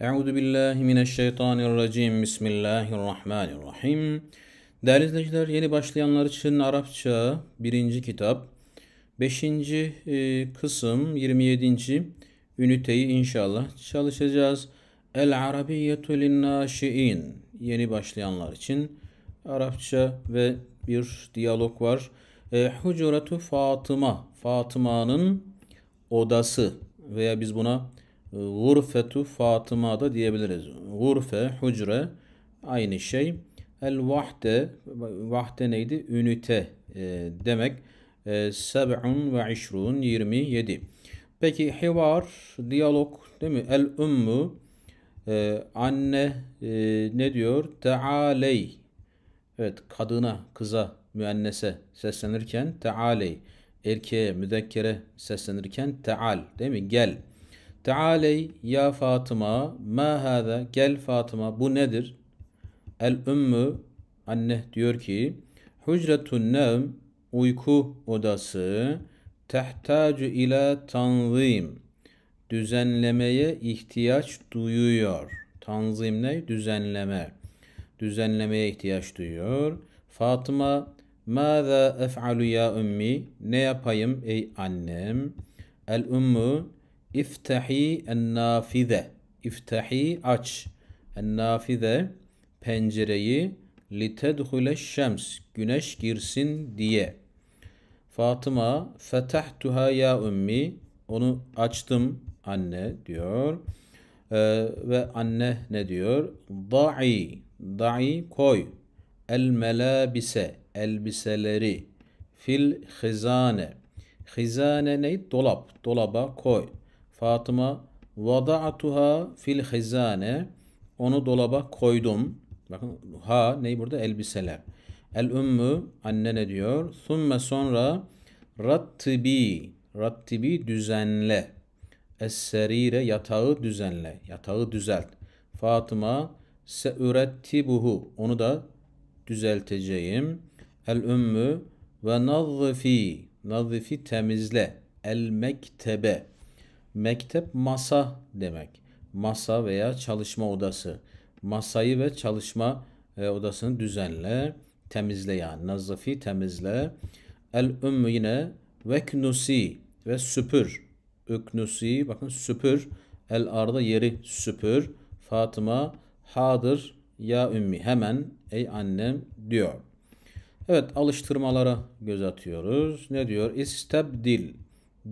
Euzu billahi mineşşeytanirracim. Bismillahirrahmanirrahim. Değerli izleyiciler, yeni başlayanlar için Arapça 1. kitap 5. E, kısım 27. üniteyi inşallah çalışacağız. El Arabiyyetu linnaşiin. Yeni başlayanlar için Arapça ve bir diyalog var. E, Hucuratu Fatıma. Fatıma'nın odası veya biz buna ee, Gurfetu Fatıma da diyebiliriz. Gurfe, hücre aynı şey. El vahde, vahde neydi? Ünite e, demek. E, seb'un ve işrun, 27. Peki hivar, diyalog değil mi? El ümmü, e, anne e, ne diyor? Tealey. Evet, kadına, kıza, müennese seslenirken tealey. Erkeğe, müdekkere seslenirken teal değil mi? Gel. Tealey ya Fatıma ma hâze gel Fatıma bu nedir? El ümmü anne diyor ki Hücretun nevm uyku odası tehtacu ila tanzim düzenlemeye ihtiyaç duyuyor. Tanzim ne? Düzenleme. Düzenlemeye ihtiyaç duyuyor. Fatıma Mâzâ ef'alu ya ümmi? Ne yapayım ey annem? El ümmü İftahi ennafize. İftahi aç. Ennafize pencereyi litedhule şems. Güneş girsin diye. Fatıma fetahtuha ya ümmi. Onu açtım anne diyor. Ee, ve anne ne diyor? Da'i. Da'i koy. El melabise. Elbiseleri. Fil hizane. Hizane ne? Dolap. Dolaba koy. Fatıma vada'tuha fil hizane onu dolaba koydum. Bakın ha ney burada elbiseler. El ümmü anne ne diyor? Sümme sonra rattibi rattibi düzenle. es yatağı düzenle. Yatağı düzelt. Fatıma seürettibuhu onu da düzelteceğim. El ümmü ve nazifi nazifi temizle. El mektebe Mektep masa demek. Masa veya çalışma odası. Masayı ve çalışma e, odasını düzenle, temizle yani. Nazifi temizle. El ümmü yine veknusi ve süpür. Üknusi bakın süpür. El arda yeri süpür. Fatıma hadır ya ümmi hemen ey annem diyor. Evet alıştırmalara göz atıyoruz. Ne diyor? İstebdil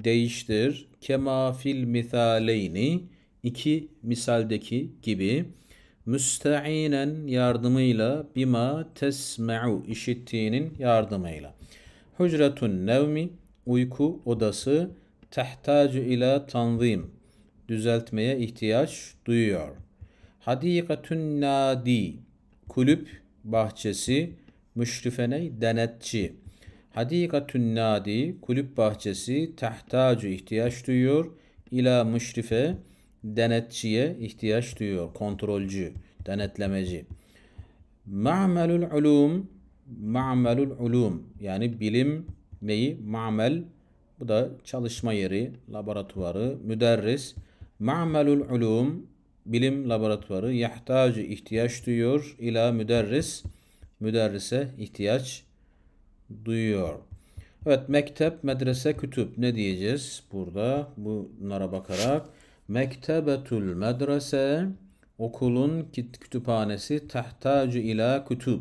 değiştir. Kema fil misaleyni iki misaldeki gibi müsteinen yardımıyla bima tesme'u işittiğinin yardımıyla. Hücretun nevmi uyku odası tehtacu ila tanzim düzeltmeye ihtiyaç duyuyor. Hadikatun nadi kulüp bahçesi müşrifeney denetçi Hadikatün nadi kulüp bahçesi tahtacu ihtiyaç duyuyor. İla müşrife denetçiye ihtiyaç duyuyor. Kontrolcü, denetlemeci. Ma'melul ulum ma'melul ulum yani bilim neyi? Ma'mel bu da çalışma yeri, laboratuvarı, müderris. Ma'melul ulum bilim laboratuvarı yahtacı ihtiyaç duyuyor ila müderris müderrise ihtiyaç duyuyor. Evet mektep, medrese, kütüp ne diyeceğiz burada bunlara bakarak? Mektebetül medrese okulun kütüphanesi tahtacu ila kütüp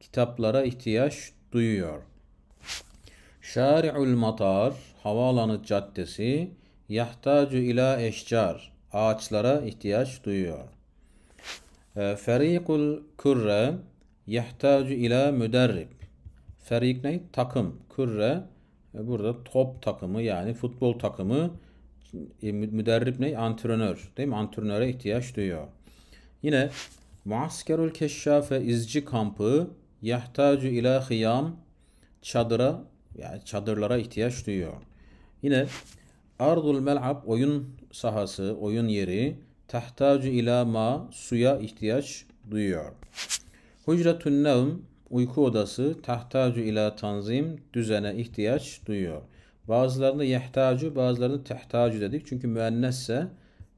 kitaplara ihtiyaç duyuyor. Şari'ül matar havaalanı caddesi yahtacu ila eşcar ağaçlara ihtiyaç duyuyor. Ee, Ferikul kürre yahtacu ila müderrib Ferik ne? Takım. Kürre e, burada top takımı yani futbol takımı e, müderrib ne? Antrenör. Değil mi? Antrenöre ihtiyaç duyuyor. Yine Muaskerul Keşşafe izci kampı yahtacu ila hıyam çadıra yani çadırlara ihtiyaç duyuyor. Yine Ardul mel'ab oyun sahası, oyun yeri tahtacu ila ma suya ihtiyaç duyuyor. Hucretun nevm Uyku odası tahtacu ila tanzim düzene ihtiyaç duyuyor. Bazılarını yehtacu bazılarını tehtacu dedik. Çünkü müennesse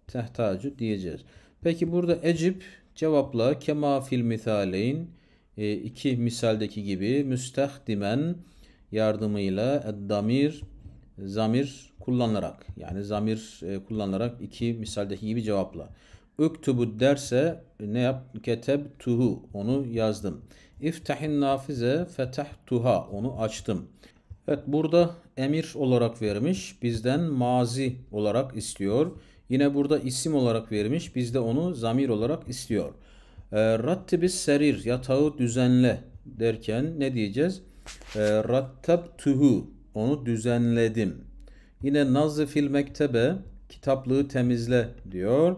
tehtacu diyeceğiz. Peki burada ecip cevapla kema fil misaleyn e, iki misaldeki gibi müstehdimen yardımıyla damir zamir kullanarak yani zamir e, kullanarak iki misaldeki gibi cevapla. Öktubu derse ne yap? Keteb tuhu onu yazdım. İftahin nafize fetahtuha onu açtım. Evet burada emir olarak vermiş bizden mazi olarak istiyor. Yine burada isim olarak vermiş bizde onu zamir olarak istiyor. Ee, rattibis serir yatağı düzenle derken ne diyeceğiz? E, ee, Rattabtuhu onu düzenledim. Yine nazı fil mektebe kitaplığı temizle diyor.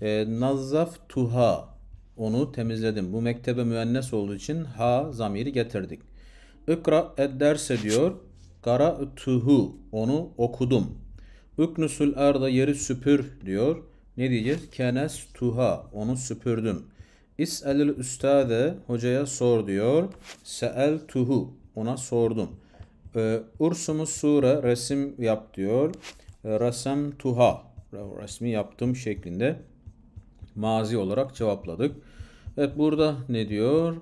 E, Nazzaftuha onu temizledim. Bu mektebe müennes olduğu için ha zamiri getirdik. Ükra ederse diyor. Kara tuhu onu okudum. Üknüsül arda yeri süpür diyor. Ne diyeceğiz? Kenes tuha onu süpürdüm. İs'elil üstade hocaya sor diyor. Se'el tuhu ona sordum. Ee, Ursumu sure resim yap diyor. Ee, Rasem tuha resmi yaptım şeklinde mazi olarak cevapladık. Evet burada ne diyor?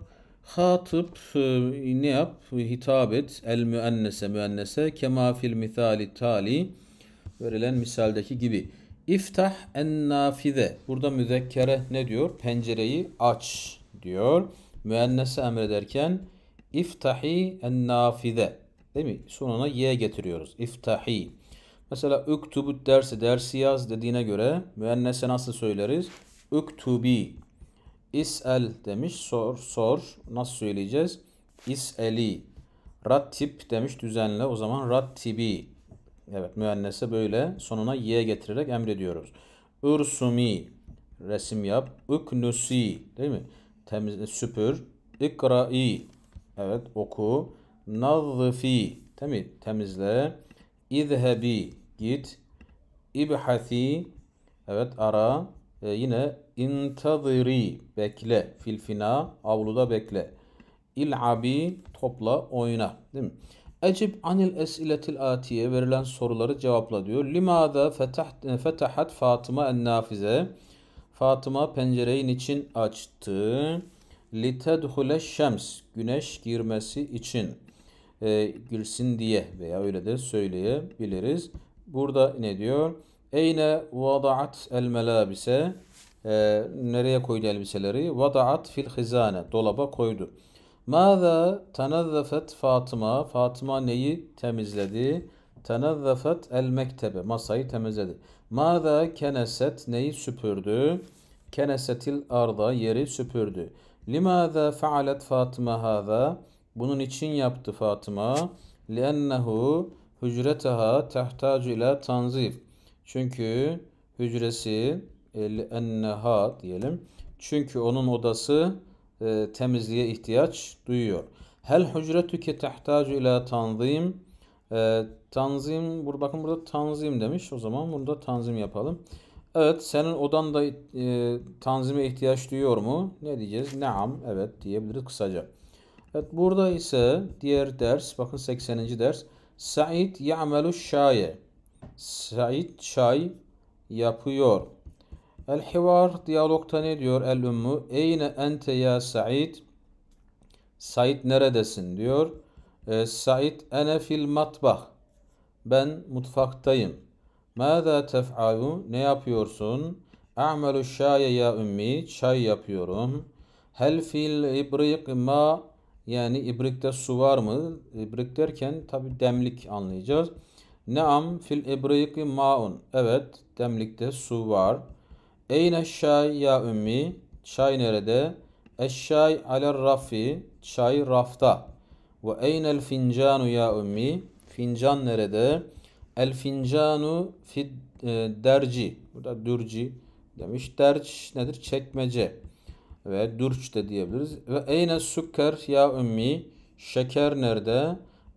Hatıp e, ne yap? Hitap et. El müennese müennese. Kema fil misali tali. Verilen misaldeki gibi. İftah en nafide. Burada müzekkere ne diyor? Pencereyi aç diyor. Müennese emrederken iftahi en nafide. Değil mi? Sonuna y getiriyoruz. İftahi. Mesela öktubu dersi, dersi yaz dediğine göre müennese nasıl söyleriz? Uktubi. İs'el demiş. Sor, sor. Nasıl söyleyeceğiz? İs'eli. Rattib demiş düzenle. O zaman rattibi. Evet müennese böyle sonuna ye getirerek emrediyoruz. Ürsumi resim yap. Üknusi değil mi? Temiz süpür. İkra'i evet oku. Nazfi değil mi? Temizle. İzhebi git. İbhati evet ara. E, yine intaziri bekle filfina avluda bekle. İl'abi topla oyna. Değil mi? Ecib anil esiletil atiye verilen soruları cevapla diyor. Limada fetahat, e, fetahat Fatıma en nafize. Fatıma pencereyi için açtı? Litedhule şems. Güneş girmesi için. E, girsin diye veya öyle de söyleyebiliriz. Burada ne diyor? Eyne vada'at el melabise e, nereye koydu elbiseleri? Vada'at fil hizane dolaba koydu. Mâzâ tenezzefet Fatıma Fatıma neyi temizledi? Tenezzefet el mektebe masayı temizledi. Mâzâ keneset neyi süpürdü? Kenesetil arda yeri süpürdü. Limâzâ fealet Fatıma hâzâ bunun için yaptı Fatıma. Liennehu hücretaha tehtacu ile tanzif. Çünkü hücresi el enneha diyelim. Çünkü onun odası e, temizliğe ihtiyaç duyuyor. Hel hücretüke tehtacu ila tanzim. E, tanzim, bur, bakın burada tanzim demiş. O zaman burada tanzim yapalım. Evet, senin odan da e, tanzime ihtiyaç duyuyor mu? Ne diyeceğiz? Naam, evet diyebiliriz kısaca. Evet, burada ise diğer ders, bakın 80. ders. Said ya'melu şaye. Said çay yapıyor. El hivar diyalogta ne diyor el ümmü? Eyne ente ya Said? Said neredesin diyor. E, Said ene fil matbah. Ben mutfaktayım. Mâzâ tef'alu? Ne yapıyorsun? A'melu şaye ya ümmi. Çay yapıyorum. Hel fil ibrik ma? Yani ibrikte su var mı? İbrik derken tabi demlik anlayacağız. Naam fil ibriki maun. Evet, demlikte su var. Eyne şay ya ümmi? Çay nerede? Eşşay ala rafi. Çay rafta. Ve eynel fincanu ya ümmi? Fincan nerede? El fincanu fid e, derci. Burada dürci demiş. Derç nedir? Çekmece. Ve dürç de diyebiliriz. Ve eyne sukker ya ümmi? Şeker nerede?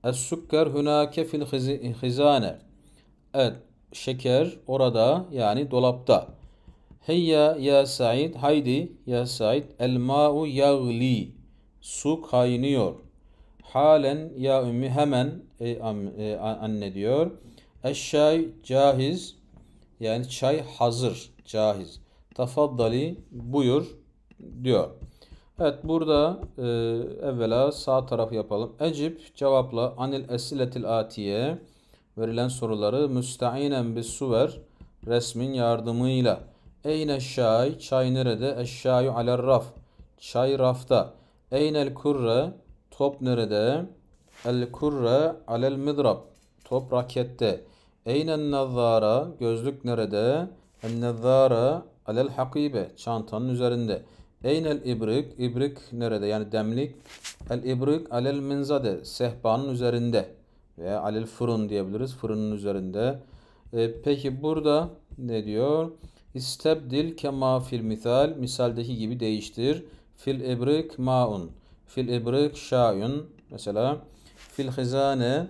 Es sukker hunake fil hizane. Evet şeker orada yani dolapta. Heyya ya Said haydi ya Said el ma'u yagli. Su kaynıyor. Halen ya ümmi hemen ey e, anne diyor. Eşşay cahiz yani çay hazır cahiz. Tafaddali buyur diyor. Evet burada e, evvela sağ tarafı yapalım. Ecip cevapla anil esiletil atiye verilen soruları müstainen bis suver resmin yardımıyla. Eyne şay çay nerede? Eşşayu aler raf çay rafta. Eynel kurre top nerede? El kurre alel midrab top rakette. Eynen nazara gözlük nerede? En nazara alel hakibe çantanın üzerinde. Eynel ibrik, ibrik nerede yani demlik. El ibrik alel minzade, sehpanın üzerinde veya alel fırın diyebiliriz, fırının üzerinde. E, peki burada ne diyor? İstebdil kema fil misal, misaldeki gibi değiştir. Fil ibrik maun, fil ibrik şayun mesela. Fil hizane,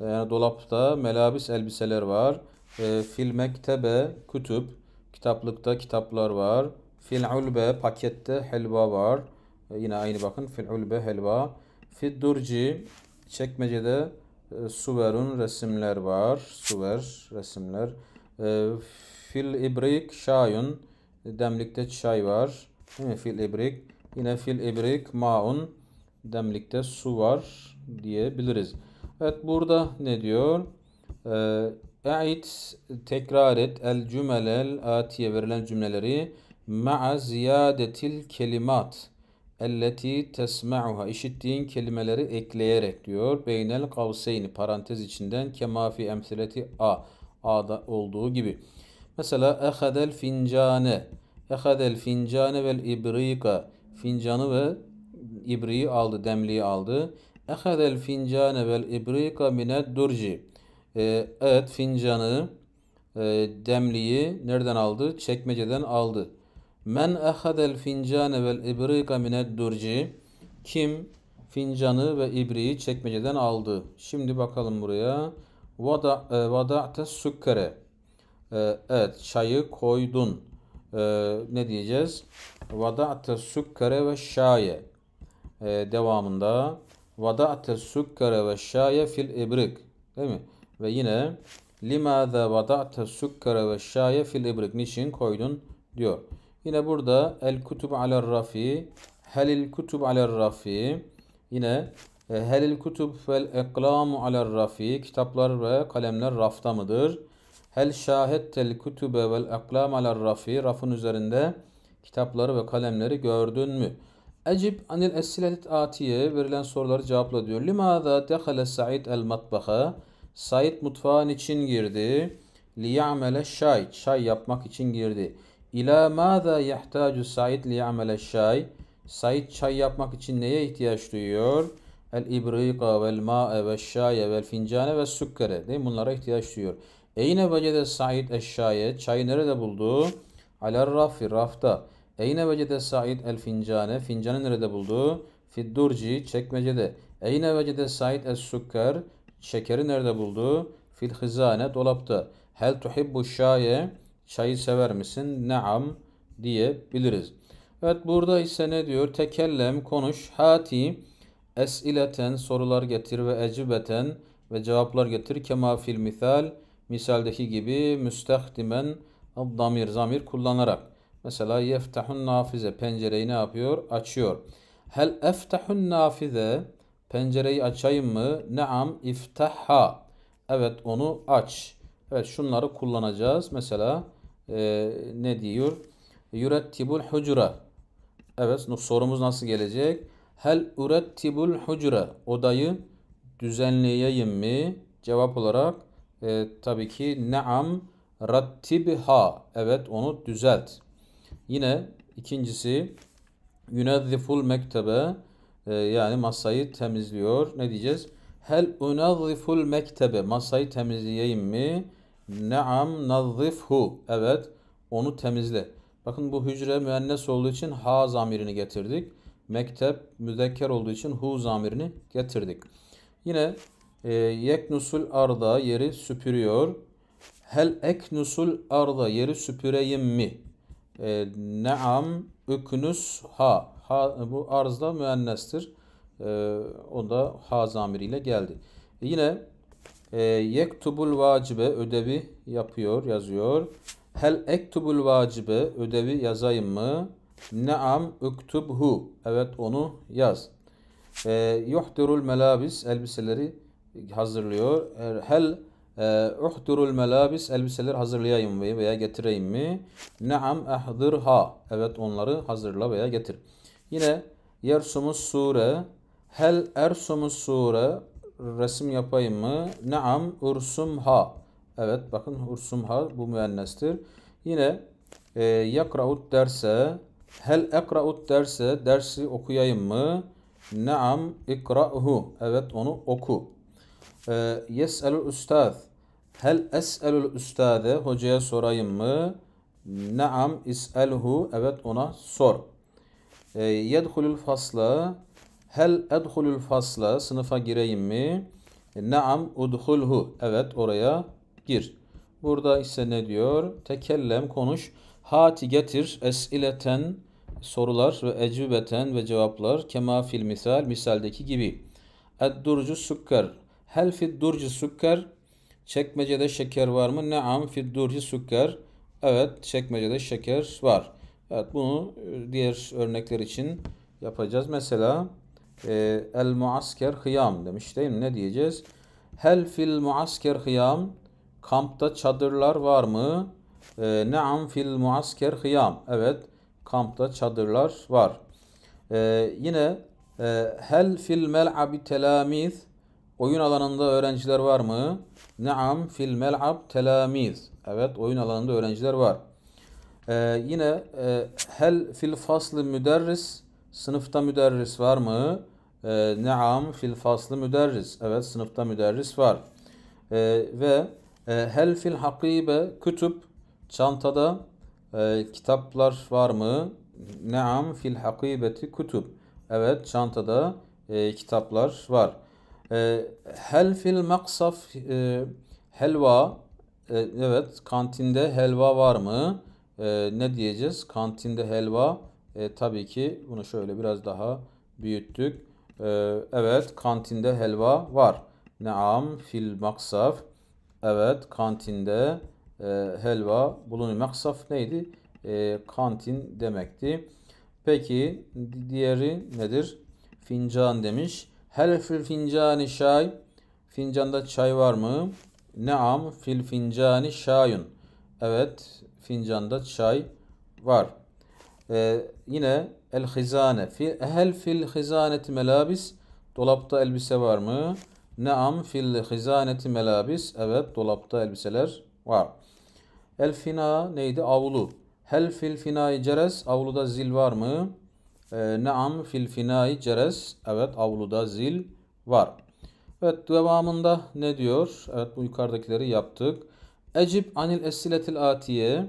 yani dolapta melabis elbiseler var. E, fil mektebe, kütüp, kitaplıkta kitaplar var. Fil ulbe pakette helva var. E, yine aynı bakın. Fil ulbe helva. Fil durci çekmecede e, suverun resimler var. Suver resimler. E, fil ibrik şayun. Demlikte çay var. Değil mi? Fil ibrik. Yine fil ibrik maun. Demlikte su var diyebiliriz. Evet burada ne diyor? E, e'it tekrar et el cümelel atiye verilen cümleleri ma'a ziyadetil kelimat elleti tesma'uha işittiğin kelimeleri ekleyerek diyor. Beynel kavseyni parantez içinden kemafi emsileti a a'da olduğu gibi. Mesela ehadel fincane ehadel fincane vel ibrika fincanı ve ibriği aldı, demliği aldı. Ehadel fincane vel ibrika mined durci. Ee, evet fincanı, e, demliği nereden aldı? Çekmeceden aldı. Men ehadel fincane vel ibrika mined durci. Kim fincanı ve ibriği çekmeceden aldı. Şimdi bakalım buraya. Vada, e, vada'te sükkere. E, evet çayı koydun. E, ne diyeceğiz? Vada'te sükkere ve şaye. E, devamında vada'te sükkere ve şaye fil ibrik. Değil mi? Ve yine limâze vada'te sükkere ve şaye fil ibrik. Niçin koydun? diyor. Yine burada el kutub aler rafi, helil kutub aler rafi. Yine e, helil kutub vel eklamu aler rafi. Kitaplar ve kalemler rafta mıdır? Hel şahittel kutube vel eklam aler rafi. Rafın üzerinde kitapları ve kalemleri gördün mü? Ecib anil esilet atiye verilen soruları cevapla diyor. Limada dehale Said el matbaha. Said mutfağın için girdi. Liyamele şay. Çay yapmak için girdi. İla mâzâ yehtâcu Said liya'mele şay. Said çay yapmak için neye ihtiyaç duyuyor? El ibriqa vel ma'e ve şaye vel fincane ve sükkere. Değil mi? Bunlara ihtiyaç duyuyor. Eyne vecede Said eşşaye. Çayı nerede buldu? Aler rafi rafta. Eyne vecede Said el fincane. Fincanı nerede buldu? Fiddurci çekmecede. Eyne vecede Said es sükker. Şekeri nerede buldu? Fil hizane dolapta. Hel tuhibbu şaye. Çayı sever misin? Naam diyebiliriz. Evet burada ise ne diyor? Tekellem, konuş, hati, esileten, sorular getir ve ecibeten ve cevaplar getir. Kema fil misal, misaldeki gibi müstehdimen, damir, zamir kullanarak. Mesela yeftahun nafize, pencereyi ne yapıyor? Açıyor. Hel eftahun nafize, pencereyi açayım mı? Naam, iftaha. Evet onu aç. Evet şunları kullanacağız. Mesela e, ne diyor? Yürettibul hucura. Evet sorumuz nasıl gelecek? Hel ürettibul hucura. Odayı düzenleyeyim mi? Cevap olarak e, tabii ki naam rattibha. Evet onu düzelt. Yine ikincisi yunazziful mektebe e, yani masayı temizliyor. Ne diyeceğiz? Hel unazziful mektebe masayı temizleyeyim mi? Naam nazzifhu. Evet onu temizle. Bakın bu hücre müennes olduğu için ha zamirini getirdik. Mektep müzekker olduğu için hu zamirini getirdik. Yine e, yeknusul arda yeri süpürüyor. Hel eknusul arda yeri süpüreyim mi? E, naam üknüs ha. ha. Bu arzda müennestir. E, o da ha zamiriyle geldi. E, yine e, yektubul vacibe ödevi yapıyor, yazıyor. Hel ektubul vacibe ödevi yazayım mı? Naam uktubhu. Evet onu yaz. E, ee, yuhdirul melabis elbiseleri hazırlıyor. Er, hel e, uhdurul melabis elbiseleri hazırlayayım mı veya getireyim mi? Naam ahdirha. Evet onları hazırla veya getir. Yine yersumus sure hel ersumus sure resim yapayım mı? Naam ha. Evet bakın ursum ha bu müennestir. Yine e, yakraut derse hel ekraut derse dersi okuyayım mı? Naam ikra'hu. Evet onu oku. E, Yes'elul ustaz. Hel es'elul üstade hocaya sorayım mı? Naam is'elhu. Evet ona sor. E, Yedhulul fasla. Hel edhulul fasla sınıfa gireyim mi? Naam udhulhu. Evet oraya gir. Burada ise ne diyor? Tekellem konuş. Hati getir esileten sorular ve ecvibeten ve cevaplar kema fil misal misaldeki gibi. Ed durcu sukkar. Hel fid durcu sukkar. Çekmecede şeker var mı? Naam fid durcu sukkar. Evet çekmecede şeker var. Evet bunu e, diğer örnekler için yapacağız. Mesela ee, el muasker hıyam demiş değil mi? Ne diyeceğiz? Hel fil muasker hıyam kampta çadırlar var mı? E, fil muasker hıyam. Evet kampta çadırlar var. Ee, e, yine hel fil mel'abi telamiz oyun alanında öğrenciler var mı? Naam fil mel'ab telamiz. Evet oyun alanında öğrenciler var. Ee, yine e, hel fil faslı müderris sınıfta müderris var mı? Ee, neam fil faslı müderris. Evet sınıfta müderris var. Ee, e, ve hel fil hakibe kütüp çantada e, kitaplar var mı? Neam fil hakibeti kütüp. Evet çantada e, kitaplar var. E, hel fil maksaf e, helva. E, evet kantinde helva var mı? E, ne diyeceğiz? Kantinde helva. E, tabii ki bunu şöyle biraz daha büyüttük. Ee, evet kantinde helva var. Naam fil maksaf. Evet kantinde e, helva bulunuyor. Maksaf neydi? E, kantin demekti. Peki diğeri nedir? Fincan demiş. Hel fil fincani şay. Fincanda çay var mı? Naam fil fincani şayun. Evet fincanda çay var. Ee, yine El hizane. Fi, hel fil hizaneti melabis. Dolapta elbise var mı? Naam fil hizaneti melabis. Evet dolapta elbiseler var. El fina neydi? Avlu. Hel fil finai ceres. Avluda zil var mı? E, Naam fil finai ceres. Evet avluda zil var. Evet devamında ne diyor? Evet bu yukarıdakileri yaptık. Ecip anil esiletil atiye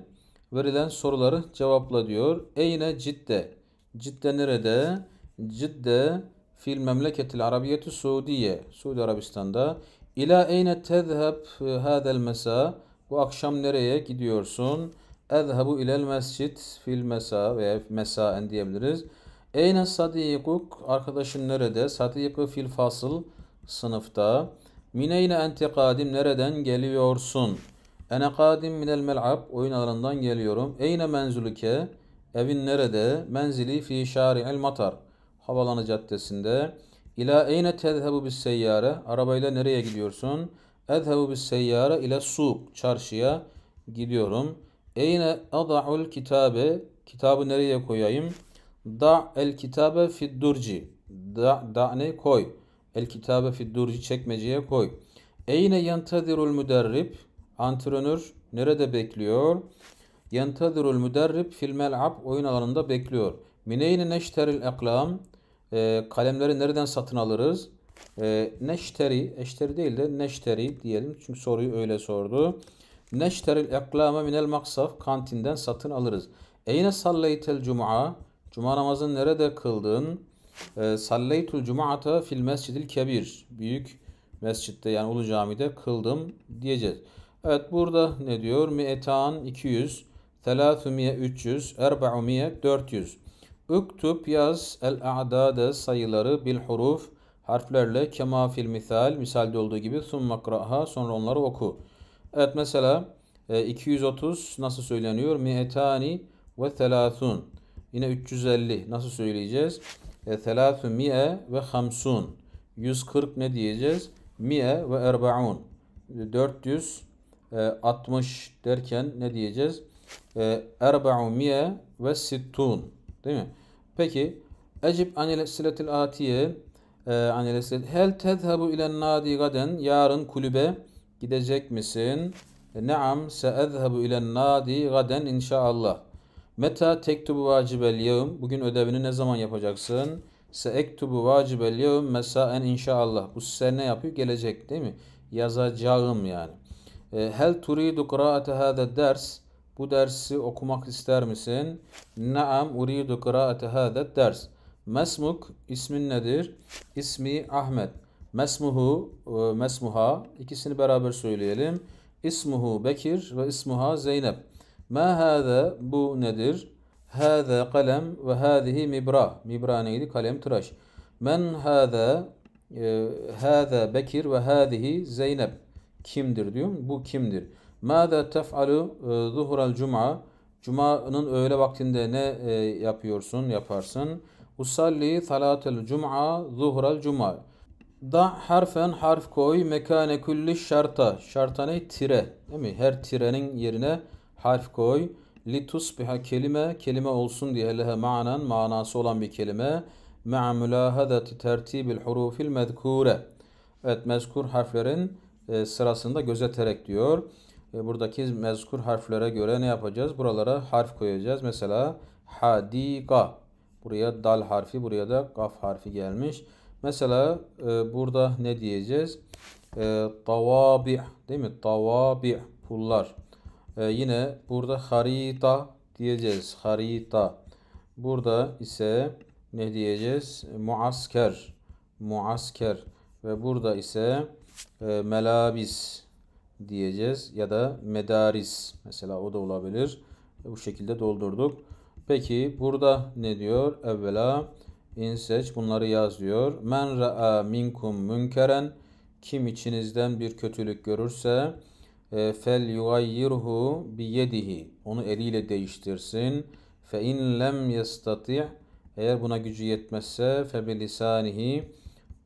verilen soruları cevapla diyor. Eyne cidde. Cidde nerede? Cidde fil memleketil arabiyeti Suudiye. Suudi Arabistan'da. İla eyne tezheb e, hadel mesa? Bu akşam nereye gidiyorsun? Ezhebu ilel mescid fil mesa veya mesaen diyebiliriz. Eyne sadikuk? Arkadaşın nerede? Sadiku fil fasıl sınıfta. Mineyne ente kadim? Nereden geliyorsun? Ene kadim minel mel'ab? Oyun alanından geliyorum. Eyne menzuluke? Evin nerede? Menzili fi şari'il matar. Havalanı caddesinde. İla eyne tezhebu bis seyyare? Arabayla nereye gidiyorsun? Ezhebu bis seyyare ile suk. Çarşıya gidiyorum. Eyne ada'ul kitabe? Kitabı nereye koyayım? Da el kitabe fi durci. Da, da ne? Koy. El kitabe fi durci çekmeceye koy. Eyne yentedirul müderrib? Antrenör nerede bekliyor? Yentazirul müderrib fil mel'ab oyun alanında bekliyor. Mineyni neşteril eklam e, kalemleri nereden satın alırız? E, ee, neşteri, eşteri değil de neşteri diyelim. Çünkü soruyu öyle sordu. Neşteril eklame minel maksaf kantinden satın alırız. Eyne salleytel cuma? Cuma namazını nerede kıldın? E, salleytul cuma'ata fil mescidil kebir. Büyük mescitte yani Ulu Cami'de kıldım diyeceğiz. Evet burada ne diyor? Mi'etan 200. Telâthumiye 300, erba'umiye 400. Üktüb yaz el a'dade sayıları bil huruf harflerle kema fil misal misalde olduğu gibi summa kraha sonra onları oku. Evet mesela 230 e, nasıl söyleniyor? Mi'etani ve telâthun. Yine 350 nasıl söyleyeceğiz? E, Telâthü mi'e ve hamsun. 140 ne diyeceğiz? Mi'e ve erba'un. 460 e, derken ne diyeceğiz? Ee, erba'umiye ve sittun. Değil mi? Peki Ecib anil siletil atiye e, anil silet hel tezhebu ilen nadi gaden yarın kulübe gidecek misin? E, Naam seezhebu ilen nadi gaden inşallah. Meta tektubu vacibel yevm. Bugün ödevini ne zaman yapacaksın? Seektubu vacibel yevm mesaen inşallah. Bu sene ne yapıyor? Gelecek değil mi? Yazacağım yani. E, hel turidu kıraate hâde ders. Bu dersi okumak ister misin? Naam uridu kıraate hâdet ders. Mesmuk ismin nedir? İsmi Ahmet. Mesmuhu, e, mesmuha ikisini beraber söyleyelim. İsmuhu Bekir ve ismuha Zeynep. Ma hâze bu nedir? Hâze kalem ve hâzihi mibra. Mibra neydi? Kalem tıraş. Men hâze hâze Bekir ve hâzihi Zeynep. Kimdir diyorum. Bu kimdir? Mâzâ tef'alu e, zuhural cuma. Cuma'nın öğle vaktinde ne e, yapıyorsun, yaparsın? Usalli salatel cuma zuhural cuma. Da harfen harf koy mekâne kulli şarta. Şarta ne? Tire. Değil mi? Her tirenin yerine harf koy. litus tusbiha kelime. Kelime olsun diye lehe manan. Manası olan bir kelime. Ma'a mülahadati tertibil hurufil mezkure. Evet mezkur harflerin e, sırasında gözeterek diyor buradaki mezkur harflere göre ne yapacağız? Buralara harf koyacağız. Mesela hadika. Buraya dal harfi, buraya da kaf harfi gelmiş. Mesela e, burada ne diyeceğiz? E, tavabi değil mi? Tavabi pullar. E, yine burada harita diyeceğiz. Harita. Burada ise ne diyeceğiz? Muasker. Muasker. Ve burada ise e, melabis diyeceğiz. Ya da medaris mesela o da olabilir. E, bu şekilde doldurduk. Peki burada ne diyor? Evvela in bunları yazıyor Men ra'a minkum münkeren kim içinizden bir kötülük görürse e, fel yugayyirhu bi yedihi onu eliyle değiştirsin. Fe in lem yastati eğer buna gücü yetmezse fe bi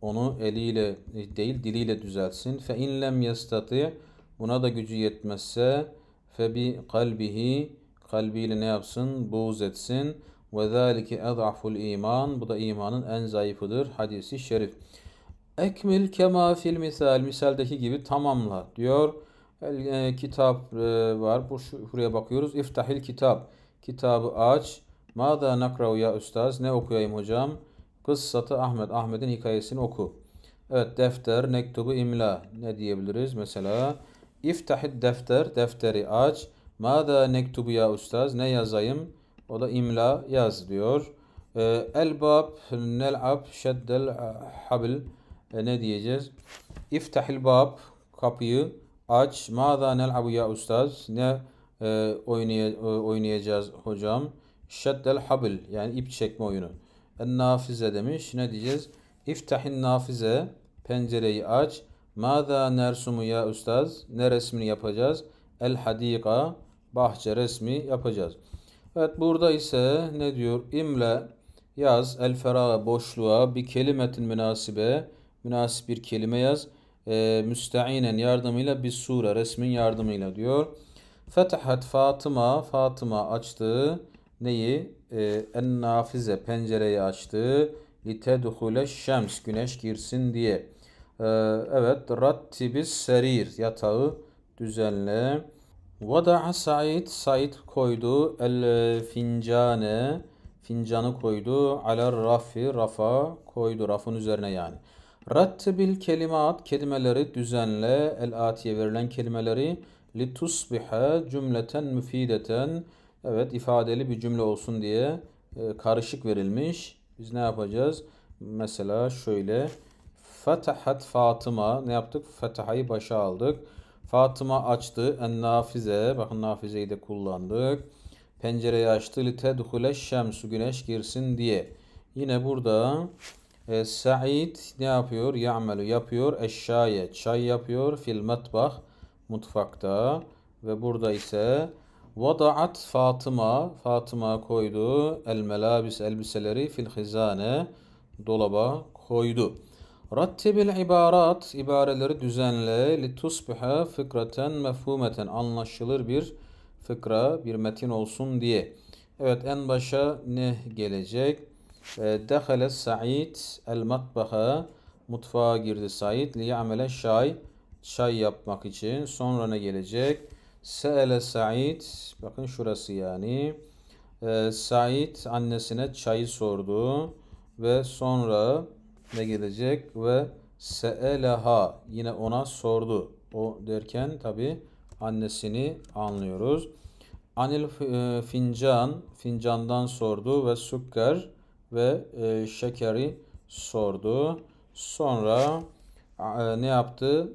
onu eliyle değil diliyle düzelsin. Fe in lem yastati Buna da gücü yetmezse febi kalbihi kalbiyle ne yapsın? Buğz etsin. Ve zâlike ed'aful iman. Bu da imanın en zayıfıdır. Hadisi şerif. Ekmil kema fil misal. Misaldeki gibi tamamla diyor. El, e, kitap e, var. Bu şuraya bakıyoruz. İftahil kitap. Kitabı aç. Mada nakra'u ya üstaz. Ne okuyayım hocam? Kıssatı Ahmet. Ahmet'in hikayesini oku. Evet defter, nektubu imla. Ne diyebiliriz? Mesela İftahid defter, defteri aç. Mada nektubu ya ustaz, ne yazayım? O da imla yaz diyor. Ee, Elbab nel'ab şeddel e, habil. E, ne diyeceğiz? İftahil bab, kapıyı aç. Mada nel'abu ya ustaz, ne e, oynayacağız hocam? Şeddel habil, yani ip çekme oyunu. nafize demiş. Ne diyeceğiz? İftahin nafize, pencereyi aç. Mâzâ nersumu ya ustaz Ne resmini yapacağız? El hadika bahçe resmi yapacağız. Evet burada ise ne diyor? İmle yaz el feraga boşluğa bir kelimetin münasibe münasip bir kelime yaz. E, ee, müsteinen yardımıyla bir sure resmin yardımıyla diyor. Fetahat Fatıma Fatıma açtı neyi? E, ee, en nafize pencereyi açtı. Litedhule şems güneş girsin diye. Ee, evet. Rattibis serir. Yatağı düzenle. Vada'a Said. Said koydu. El fincane. Fincanı koydu. ala rafi. Rafa koydu. Rafın üzerine yani. Rattibil kelimat. Kelimeleri düzenle. El atiye verilen kelimeleri. Litusbihe cümleten müfideten. Evet ifadeli bir cümle olsun diye e, karışık verilmiş. Biz ne yapacağız? Mesela şöyle Fetahat Fatıma. Ne yaptık? Fetahayı başa aldık. Fatıma açtı. En nafize. Bakın nafizeyi de kullandık. Pencereyi açtı. Li tedhule şemsu. Güneş girsin diye. Yine burada e, Said ne yapıyor? Ya'melu yapıyor. Eşşaye çay yapıyor. Fil metbah mutfakta. Ve burada ise Vada'at Fatıma. Fatıma koydu. El melabis elbiseleri fil hizane dolaba koydu. Rattibil ibarat ibareleri düzenle li tusbiha fıkraten mefhumeten anlaşılır bir fıkra bir metin olsun diye. Evet en başa ne gelecek? Ee, Dehale Said el matbaha mutfağa girdi Said li amele şay çay yapmak için. Sonra ne gelecek? Se'ele Said bakın şurası yani. Ee, Said annesine çayı sordu ve sonra ne gelecek? Ve se'eleha yine ona sordu. O derken tabi annesini anlıyoruz. Anil e, fincan, fincandan sordu ve sukkar ve e, şekeri sordu. Sonra e, ne yaptı?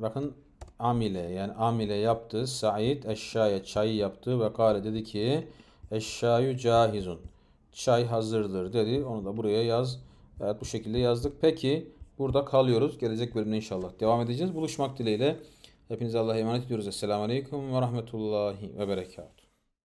bakın amile yani amile yaptı. Said eşşaya çayı yaptı ve kare dedi ki eşşayu cahizun. Çay hazırdır dedi. Onu da buraya yaz Evet bu şekilde yazdık. Peki burada kalıyoruz. Gelecek bölümde inşallah devam edeceğiz. Buluşmak dileğiyle. Hepinize Allah'a emanet ediyoruz. Esselamu Aleyküm ve Rahmetullahi ve Berekatuhu.